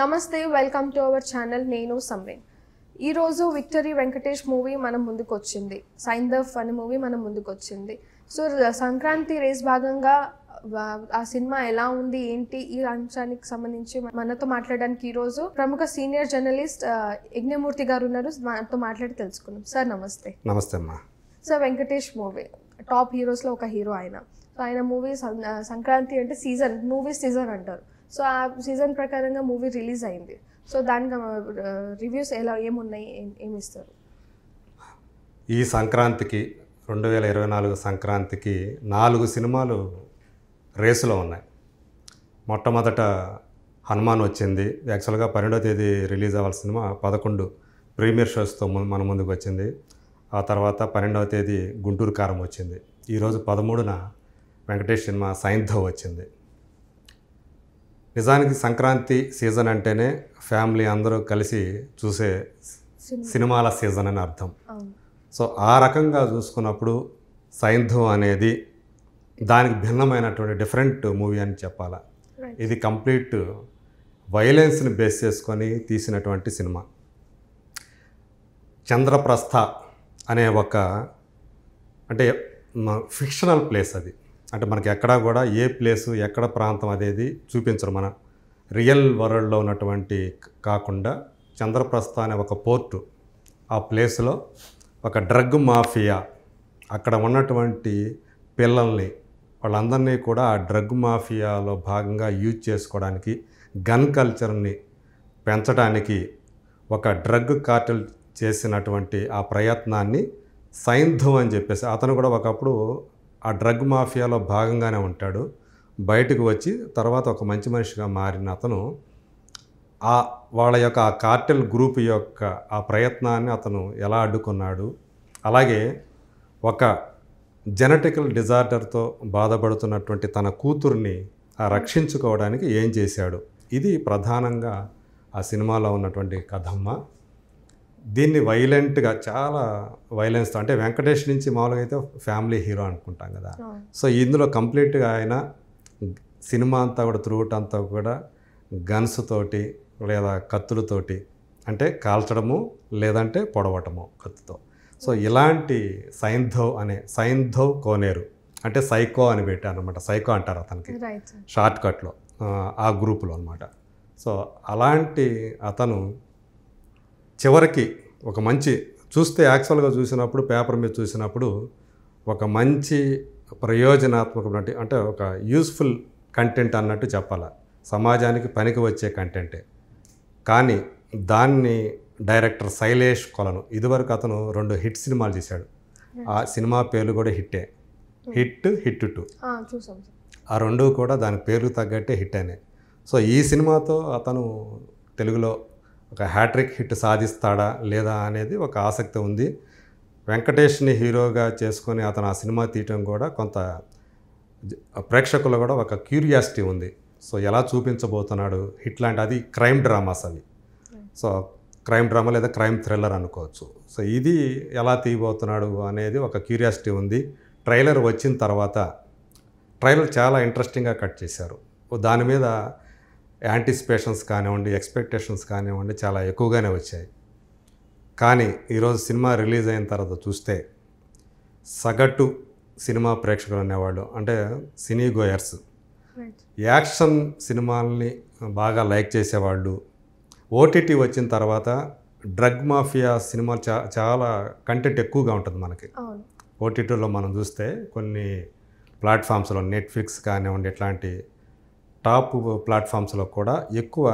నమస్తే welcome to our channel నేను సంవేన్ ఈరోజు విక్టరీ వెంకటేష్ మూవీ మనం ముందుకొచ్చింది సైందఫ్ అనే మూవీ మనం ముందుకొచ్చింది సో సంక్రాంతి రేస్ భాగంగా ఆ సినిమా ఎలా ఉంది ఏంటి ఈ అంశానికి సంబంధించి మనతో మాట్లాడడానికి ఈరోజు ప్రముఖ సీనియర్ జర్నలిస్ట్ యజ్ఞమూర్తి గారు ఉన్నారు మనతో మాట్లాడి తెలుసుకున్నాం సార్ నమస్తే నమస్తే అమ్మా సార్ వెంకటేష్ మూవీ టాప్ హీరోస్లో ఒక హీరో ఆయన సో ఆయన మూవీ సంక్రాంతి అంటే సీజన్ మూవీ సీజన్ అంటారు సో ఆ సీజన్ ప్రకారంగా మూవీ రిలీజ్ అయింది సో దానికి రివ్యూస్ ఎలా ఏమున్నాయి ఏమి ఇస్తారు ఈ సంక్రాంతికి రెండు వేల ఇరవై నాలుగు సంక్రాంతికి నాలుగు సినిమాలు రేసులో ఉన్నాయి మొట్టమొదట హనుమాన్ వచ్చింది యాక్చువల్గా పన్నెండో తేదీ రిలీజ్ అవ్వాల్సిన సినిమా పదకొండు ప్రీమియర్ షోస్తో మన ముందుకు వచ్చింది ఆ తర్వాత పన్నెండవ తేదీ గుంటూరు కారం వచ్చింది ఈరోజు పదమూడున వెంకటేష్ సినిమా సైంధవ్ వచ్చింది నిజానికి సంక్రాంతి సీజన్ అంటేనే ఫ్యామిలీ అందరూ కలిసి చూసే సినిమాల సీజన్ అని అర్థం సో ఆ రకంగా చూసుకున్నప్పుడు సైంధవం అనేది దానికి భిన్నమైనటువంటి డిఫరెంట్ మూవీ అని చెప్పాలా ఇది కంప్లీట్ వైలెన్స్ని బేస్ చేసుకొని తీసినటువంటి సినిమా చంద్రప్రస్థ అనే ఒక అంటే ఫిక్షనల్ ప్లేస్ అది అంటే మనకి ఎక్కడా కూడా ఏ ప్లేసు ఎక్కడ ప్రాంతం అనేది చూపించరు మన రియల్ వరల్డ్లో ఉన్నటువంటి కాకుండా చంద్రప్రస్థ అనే ఒక పోర్టు ఆ ప్లేస్లో ఒక డ్రగ్ మాఫియా అక్కడ ఉన్నటువంటి పిల్లల్ని వాళ్ళందరినీ కూడా ఆ డ్రగ్ మాఫియాలో భాగంగా యూజ్ చేసుకోవడానికి గన్ కల్చర్ని పెంచడానికి ఒక డ్రగ్ కార్టల్ చేసినటువంటి ఆ ప్రయత్నాన్ని సైంధు అని చెప్పేసి అతను కూడా ఒకప్పుడు ఆ డ్రగ్ మాఫియాలో భాగంగానే ఉంటాడు బయటకు వచ్చి తర్వాత ఒక మంచి మనిషిగా మారిన అతను ఆ వాళ్ళ యొక్క ఆ కార్టెల్ గ్రూప్ యొక్క ఆ ప్రయత్నాన్ని అతను ఎలా అడ్డుకున్నాడు అలాగే ఒక జెనటికల్ డిజార్డర్తో బాధపడుతున్నటువంటి తన కూతుర్ని రక్షించుకోవడానికి ఏం చేశాడు ఇది ప్రధానంగా ఆ సినిమాలో ఉన్నటువంటి కథమ్మ దీన్ని వైలెంట్గా చాలా వైలెన్స్తో అంటే వెంకటేష్ నుంచి మామూలుగా అయితే ఫ్యామిలీ హీరో అనుకుంటాం కదా సో ఇందులో కంప్లీట్గా ఆయన సినిమా అంతా కూడా త్రూట్ అంతా కూడా గన్స్ తోటి లేదా కత్తులతోటి అంటే కాల్చడము లేదంటే పొడవటము కత్తుతో సో ఇలాంటి సైంధవ్ అనే సైంధవ్ కోనేరు అంటే సైకో అని పెట్టాను అనమాట సైకో అంటారు అతనికి షార్ట్ కట్లో ఆ గ్రూపులో అనమాట సో అలాంటి అతను చివరికి ఒక మంచి చూస్తే యాక్చువల్గా చూసినప్పుడు పేపర్ మీద చూసినప్పుడు ఒక మంచి ప్రయోజనాత్మకమైనటువంటి అంటే ఒక యూస్ఫుల్ కంటెంట్ అన్నట్టు చెప్పాలి సమాజానికి పనికి వచ్చే కంటెంటే కానీ దాన్ని డైరెక్టర్ శైలేష్ కొలను ఇదివరకు అతను రెండు హిట్ సినిమాలు చేశాడు ఆ సినిమా పేర్లు కూడా హిట్టే హిట్ హిట్ టు ఆ రెండు కూడా దాని పేర్లు తగ్గట్టే హిట్ అయినాయి సో ఈ సినిమాతో అతను తెలుగులో ఒక హ్యాట్రిక్ హిట్ సాధిస్తాడా లేదా అనేది ఒక ఆసక్తి ఉంది వెంకటేష్ని హీరోగా చేసుకొని అతను ఆ సినిమా తీయటం కూడా కొంత ప్రేక్షకులు కూడా ఒక క్యూరియాసిటీ ఉంది సో ఎలా చూపించబోతున్నాడు హిట్ లాంటి అది క్రైమ్ డ్రామాస్ అవి సో క్రైమ్ డ్రామా లేదా క్రైమ్ థ్రిల్లర్ అనుకోవచ్చు సో ఇది ఎలా తీయబోతున్నాడు అనేది ఒక క్యూరియాసిటీ ఉంది ట్రైలర్ వచ్చిన తర్వాత ట్రైలర్ చాలా ఇంట్రెస్టింగ్గా కట్ చేశారు దాని మీద యాంటిసిపేషన్స్ కానివ్వండి ఎక్స్పెక్టేషన్స్ కానివ్వండి చాలా ఎక్కువగానే వచ్చాయి కానీ ఈరోజు సినిమా రిలీజ్ అయిన తర్వాత చూస్తే సగటు సినిమా ప్రేక్షకులు అనేవాళ్ళు అంటే సినీ గోయర్స్ యాక్షన్ సినిమాలని బాగా లైక్ చేసేవాళ్ళు ఓటీటీ వచ్చిన తర్వాత డ్రగ్ మాఫియా సినిమా చా చాలా కంటెంట్ ఎక్కువగా ఉంటుంది మనకి ఓటీటీలో మనం చూస్తే కొన్ని ప్లాట్ఫామ్స్లో నెట్ఫ్లిక్స్ కానివ్వండి ఇట్లాంటి టాప్ ప్లాట్ఫామ్స్లో కూడా ఎక్కువ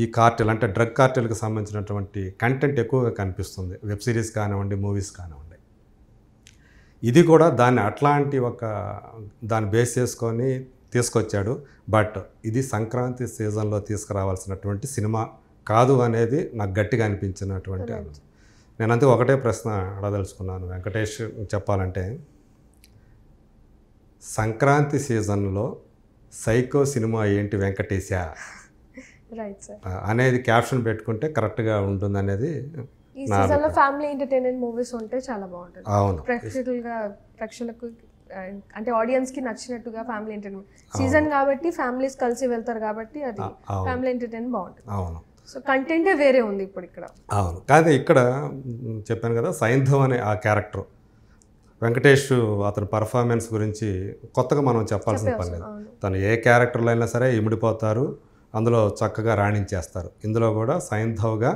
ఈ కార్టెల్ అంటే డ్రగ్ కార్టెల్కి సంబంధించినటువంటి కంటెంట్ ఎక్కువగా కనిపిస్తుంది వెబ్ సిరీస్ కానివ్వండి మూవీస్ కానివ్వండి ఇది కూడా దాన్ని అట్లాంటి ఒక దాన్ని బేస్ చేసుకొని తీసుకొచ్చాడు బట్ ఇది సంక్రాంతి సీజన్లో తీసుకురావాల్సినటువంటి సినిమా కాదు అనేది నాకు గట్టిగా అనిపించినటువంటి నేను అంతే ఒకటే ప్రశ్న అడదలుచుకున్నాను వెంకటేష్ చెప్పాలంటే సంక్రాంతి సీజన్లో సైకో సినిమా ఏంటి వెంకటేశ రైట్ సార్ అనేది క్యాప్షన్ పెట్టుకుంటే కరెక్ట్గా ఉంటుంది అనేది ఈ సీజన్లో ఫ్యామిలీ ఎంటర్టైన్మెంట్ మూవీస్ ఉంటే చాలా బాగుంటుంది అవును ప్రేక్షకులుగా ప్రేక్షకులకు అంటే ఆడియన్స్ కి నచ్చినట్టుగా ఫ్యామిలీ ఎంటర్టైన్మెంట్ సీజన్ కాబట్టి ఫ్యామిలీస్ కలిసి వెళ్తారు కాబట్టి అది ఫ్యామిలీ ఎంటర్టైన్మెంట్ బాగుంటుంది అవును సో కంటెంటే వేరే ఉంది ఇప్పుడు ఇక్కడ అవును కానీ ఇక్కడ చెప్పాను కదా సైంధవ్ అనే ఆ క్యారెక్టర్ వెంకటేష్ అతని పర్ఫార్మెన్స్ గురించి కొత్తగా మనం చెప్పాల్సిన పని లేదు తను ఏ క్యారెక్టర్లో అయినా సరే ఇమిడిపోతారు అందులో చక్కగా రాణించేస్తారు ఇందులో కూడా సైంధవ్గా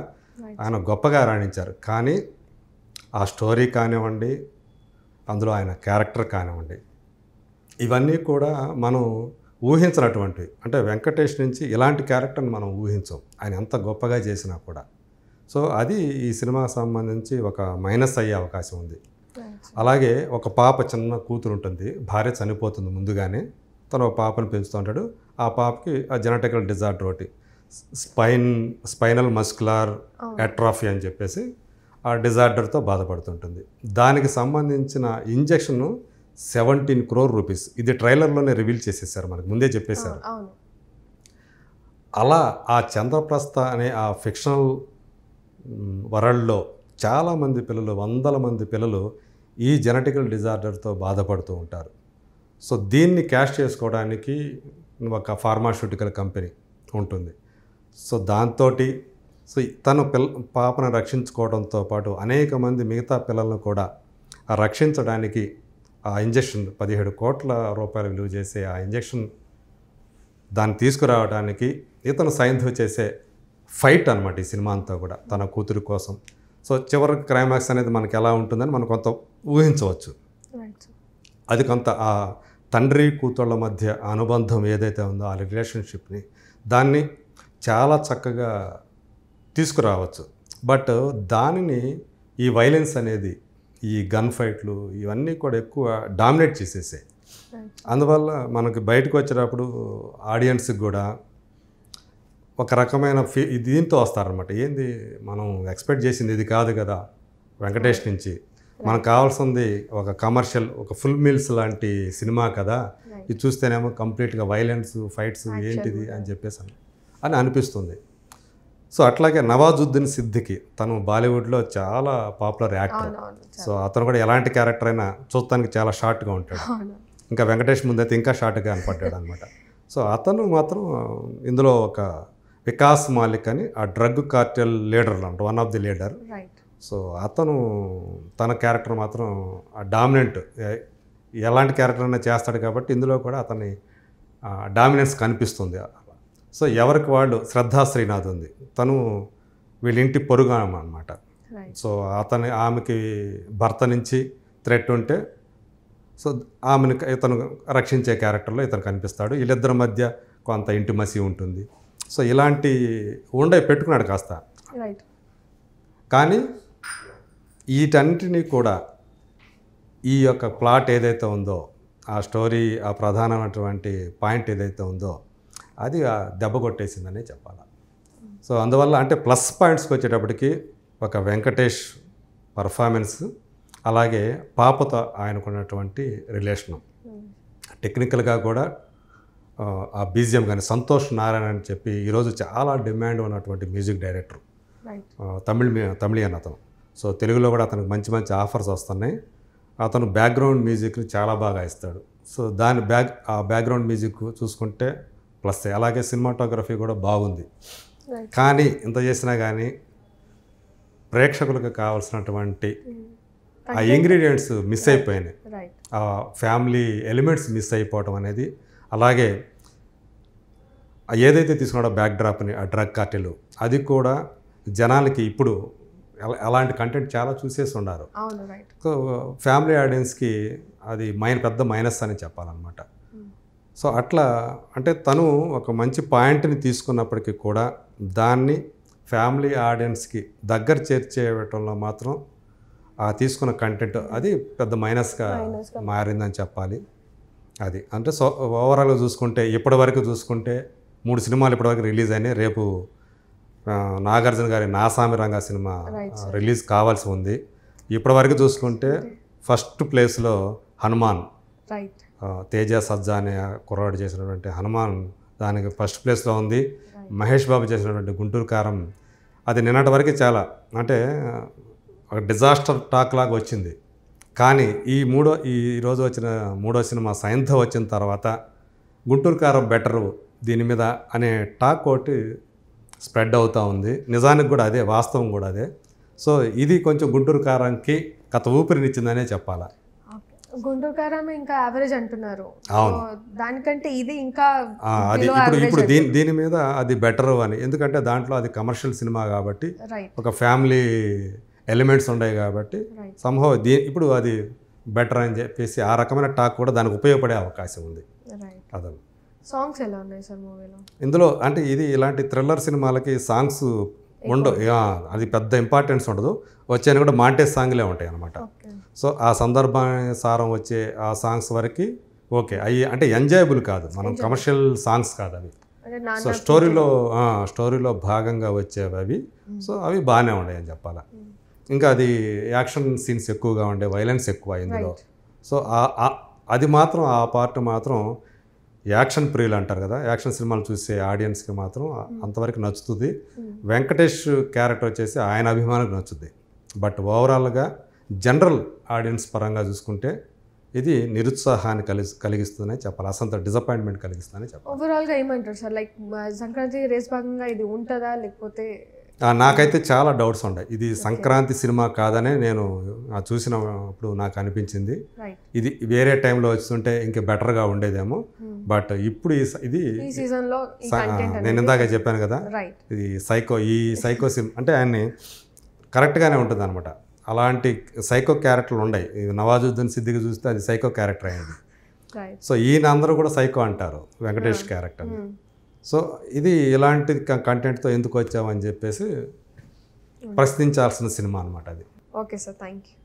ఆయన గొప్పగా రాణించారు కానీ ఆ స్టోరీ కానివ్వండి అందులో ఆయన క్యారెక్టర్ కానివ్వండి ఇవన్నీ కూడా మనం ఊహించినటువంటివి అంటే వెంకటేష్ నుంచి ఇలాంటి క్యారెక్టర్ని మనం ఊహించాం ఆయన ఎంత గొప్పగా చేసినా కూడా సో అది ఈ సినిమాకి సంబంధించి ఒక మైనస్ అయ్యే అవకాశం ఉంది అలాగే ఒక పాప చిన్న కూతురు ఉంటుంది భార్య చనిపోతుంది ముందుగానే తను ఒక పాపను పెంచుతూ ఉంటాడు ఆ పాపకి ఆ జెనటికల్ డిజార్డర్ ఒకటి స్పైన్ స్పైనల్ మస్కులార్ అట్రాఫీ అని చెప్పేసి ఆ డిజార్డర్తో బాధపడుతుంటుంది దానికి సంబంధించిన ఇంజెక్షన్ను సెవెంటీన్ క్రోర్ రూపీస్ ఇది ట్రైలర్లోనే రివీల్ చేసేసారు మనకు ముందే చెప్పేశారు అలా ఆ చంద్రప్రస్థ అనే ఆ ఫిక్షనల్ వరల్డ్లో చాలామంది పిల్లలు వందల మంది పిల్లలు ఈ జెనటికల్ డిజార్డర్తో బాధపడుతూ ఉంటారు సో దీన్ని క్యాష్ చేసుకోవడానికి ఒక ఫార్మాస్యూటికల్ కంపెనీ ఉంటుంది సో దాంతో సో తను పిల్ పాపను రక్షించుకోవడంతో పాటు అనేక మంది మిగతా పిల్లలను కూడా రక్షించడానికి ఆ ఇంజెక్షన్ పదిహేడు కోట్ల రూపాయలు విలువ చేసే ఆ ఇంజెక్షన్ దాన్ని తీసుకురావడానికి ఇతను సైంధు చేసే ఫైట్ అనమాట ఈ సినిమా అంతా కూడా తన కూతురు కోసం సో చివరికి క్లైమాక్స్ అనేది మనకి ఎలా ఉంటుందని మనం కొంత ఊహించవచ్చు అది కొంత ఆ తండ్రి కూతుళ్ళ మధ్య అనుబంధం ఏదైతే ఉందో ఆ రిలేషన్షిప్ని దాన్ని చాలా చక్కగా తీసుకురావచ్చు బట్ దానిని ఈ వైలెన్స్ అనేది ఈ గన్ ఫైట్లు ఇవన్నీ కూడా ఎక్కువ డామినేట్ చేసేసాయి అందువల్ల మనకి బయటకు వచ్చేటప్పుడు ఆడియన్స్కి కూడా ఒక రకమైన ఫీ దీంతో వస్తారనమాట ఏంది మనం ఎక్స్పెక్ట్ చేసింది ఇది కాదు కదా వెంకటేష్ నుంచి మనకు కావాల్సింది ఒక కమర్షియల్ ఒక ఫుల్ మీల్స్ లాంటి సినిమా కదా ఇది చూస్తేనేమో కంప్లీట్గా వైలెన్స్ ఫైట్స్ ఏంటిది అని చెప్పేసి అని అనిపిస్తుంది సో అట్లాగే నవాజుద్దీన్ సిద్దికి తను బాలీవుడ్లో చాలా పాపులర్ యాక్టర్ సో అతను కూడా ఎలాంటి క్యారెక్టర్ అయినా చూస్తానికి చాలా షార్ట్గా ఉంటాడు ఇంకా వెంకటేష్ ముందైతే ఇంకా షార్ట్గా కనపడ్డాడు అనమాట సో అతను మాత్రం ఇందులో ఒక వికాస్ మాలిక్ అని ఆ డ్రగ్ కార్టెల్ లీడర్లు అంటారు one of the leader so అతను తన క్యారెక్టర్ మాత్రం డామినెంట్ ఎలాంటి క్యారెక్టర్ అయినా చేస్తాడు కాబట్టి ఇందులో కూడా అతని డామినెన్స్ కనిపిస్తుంది సో ఎవరికి వాళ్ళు శ్రద్ధా శ్రీనాథ్ ఉంది తను వీళ్ళింటి పొరుగామ అనమాట సో అతని ఆమెకి భర్త నుంచి థ్రెట్ ఉంటే సో ఆమెను ఇతను రక్షించే క్యారెక్టర్లో ఇతను కనిపిస్తాడు వీళ్ళిద్దరి మధ్య కొంత ఇంటి మసి ఉంటుంది సో ఇలాంటి ఉండే పెట్టుకున్నాడు కాస్త కానీ వీటన్నిటినీ కూడా ఈ యొక్క ప్లాట్ ఏదైతే ఉందో ఆ స్టోరీ ఆ ప్రధానమైనటువంటి పాయింట్ ఏదైతే ఉందో అది దెబ్బ కొట్టేసిందనే చెప్పాలి సో అందువల్ల అంటే ప్లస్ పాయింట్స్కి వచ్చేటప్పటికి ఒక వెంకటేష్ పర్ఫార్మెన్స్ అలాగే పాపతో ఆయనకున్నటువంటి రిలేషను టెక్నికల్గా కూడా ఆ బీజిఎం కానీ సంతోష్ నారాయణ అని చెప్పి ఈరోజు చాలా డిమాండ్ ఉన్నటువంటి మ్యూజిక్ డైరెక్టర్ తమిళ తమిళ అతను సో తెలుగులో కూడా అతనికి మంచి మంచి ఆఫర్స్ వస్తున్నాయి అతను బ్యాక్గ్రౌండ్ మ్యూజిక్ని చాలా బాగా ఇస్తాడు సో దాని బ్యాక్ ఆ బ్యాక్గ్రౌండ్ మ్యూజిక్ చూసుకుంటే ప్లస్ అలాగే సినిమాటోగ్రఫీ కూడా బాగుంది కానీ ఇంత చేసినా కానీ ప్రేక్షకులకు కావాల్సినటువంటి ఆ ఇంగ్రీడియంట్స్ మిస్ అయిపోయినాయి ఆ ఫ్యామిలీ ఎలిమెంట్స్ మిస్ అయిపోవటం అనేది అలాగే ఏదైతే తీసుకున్నాడో బ్యాక్ డ్రాప్ని ఆ డ్రగ్ కార్టెలు అది కూడా జనాలకి ఇప్పుడు అలాంటి కంటెంట్ చాలా చూసేసి ఉన్నారు సో ఫ్యామిలీ ఆడియన్స్కి అది మైన పెద్ద మైనస్ అని చెప్పాలన్నమాట hmm. సో అట్లా అంటే తను ఒక మంచి పాయింట్ని తీసుకున్నప్పటికీ కూడా దాన్ని ఫ్యామిలీ ఆడియన్స్కి దగ్గర చేర్చేయటంలో మాత్రం ఆ తీసుకున్న కంటెంట్ అది పెద్ద మైనస్గా మారిందని చెప్పాలి అది అంటే సో ఓవరాల్గా చూసుకుంటే ఇప్పటివరకు చూసుకుంటే మూడు సినిమాలు ఇప్పటివరకు రిలీజ్ అయినాయి రేపు నాగార్జున గారి నాసామి రంగ సినిమా రిలీజ్ కావాల్సి ఉంది ఇప్పటివరకు చూసుకుంటే mm-hmm. ఫస్ట్ ప్లేస్లో హనుమాన్ తేజ సజ్జా అనే కుర్రాడు చేసినటువంటి హనుమాన్ దానికి ఫస్ట్ ప్లేస్లో ఉంది మహేష్ బాబు చేసినటువంటి గుంటూరు కారం అది నిన్నటి వరకు చాలా అంటే ఒక డిజాస్టర్ టాక్ లాగా వచ్చింది కానీ ఈ మూడో ఈ రోజు వచ్చిన మూడో సినిమా సైంధ వచ్చిన తర్వాత గుంటూరు కారం బెటరు దీని మీద అనే టాక్ ఒకటి స్ప్రెడ్ అవుతూ ఉంది నిజానికి కూడా అదే వాస్తవం కూడా అదే సో ఇది కొంచెం గుంటూరు కారంకి కథ ఊపిరినిచ్చిందనే చెప్పాలా గుంటూరు కారం ఇంకా యావరేజ్ అంటున్నారు దానికంటే ఇది ఇంకా అది ఇప్పుడు ఇప్పుడు దీని దీని మీద అది బెటర్ అని ఎందుకంటే దాంట్లో అది కమర్షియల్ సినిమా కాబట్టి ఒక ఫ్యామిలీ ఎలిమెంట్స్ ఉన్నాయి కాబట్టి సంభవ దీ ఇప్పుడు అది బెటర్ అని చెప్పేసి ఆ రకమైన టాక్ కూడా దానికి ఉపయోగపడే అవకాశం ఉంది అదే సాంగ్స్ ఎలా ఉన్నాయి సార్ మూవీలో ఇందులో అంటే ఇది ఇలాంటి థ్రిల్లర్ సినిమాలకి సాంగ్స్ ఉండవు అది పెద్ద ఇంపార్టెన్స్ ఉండదు వచ్చాయని కూడా మాంటే సాంగ్లే ఉంటాయి అనమాట సో ఆ సందర్భానుసారం వచ్చే ఆ సాంగ్స్ వరకు ఓకే అవి అంటే ఎంజాయబుల్ కాదు మనం కమర్షియల్ సాంగ్స్ కాదు అవి సో స్టోరీలో స్టోరీలో భాగంగా వచ్చేవి అవి సో అవి బాగానే ఉన్నాయి అని చెప్పాలా ఇంకా అది యాక్షన్ సీన్స్ ఎక్కువగా ఉండే వైలెన్స్ ఎక్కువ ఇందులో సో అది మాత్రం ఆ పార్ట్ మాత్రం యాక్షన్ ప్రియులు అంటారు కదా యాక్షన్ సినిమాలు చూసే ఆడియన్స్కి మాత్రం అంతవరకు నచ్చుతుంది వెంకటేష్ క్యారెక్టర్ వచ్చేసి ఆయన అభిమానికి నచ్చుద్ది బట్ ఓవరాల్గా జనరల్ ఆడియన్స్ పరంగా చూసుకుంటే ఇది నిరుత్సాహాన్ని కలిగి కలిగిస్తుందని చెప్పాలి అసంత డిసప్పాయింట్మెంట్ కలిగిస్తుందని చెప్పాలి ఓవరాల్గా ఏమంటారు సార్ లైక్ సంక్రాంతి రేస్ భాగంగా ఇది ఉంటుందా లేకపోతే నాకైతే చాలా డౌట్స్ ఉన్నాయి ఇది సంక్రాంతి సినిమా కాదనే నేను చూసినప్పుడు నాకు అనిపించింది ఇది వేరే టైంలో వస్తుంటే ఇంకా బెటర్గా ఉండేదేమో hmm. బట్ ఇప్పుడు ఇది నేను ఇందాక చెప్పాను కదా ఇది సైకో ఈ సైకో సిమ్ అంటే ఆయన్ని కరెక్ట్గానే ఉంటుంది అనమాట అలాంటి సైకో క్యారెక్టర్లు ఉన్నాయి నవాజుద్దీన్ సిద్దికి చూస్తే అది సైకో క్యారెక్టర్ అయింది సో ఈయన అందరూ కూడా సైకో అంటారు Venkatesh hmm. Character hmm. So ఇది ఇలాంటి కంటెంట్తో ఎందుకు వచ్చామని చెప్పేసి ప్రశ్నించాల్సిన సినిమా అనమాట అది ఓకే సార్ థ్యాంక్ యూ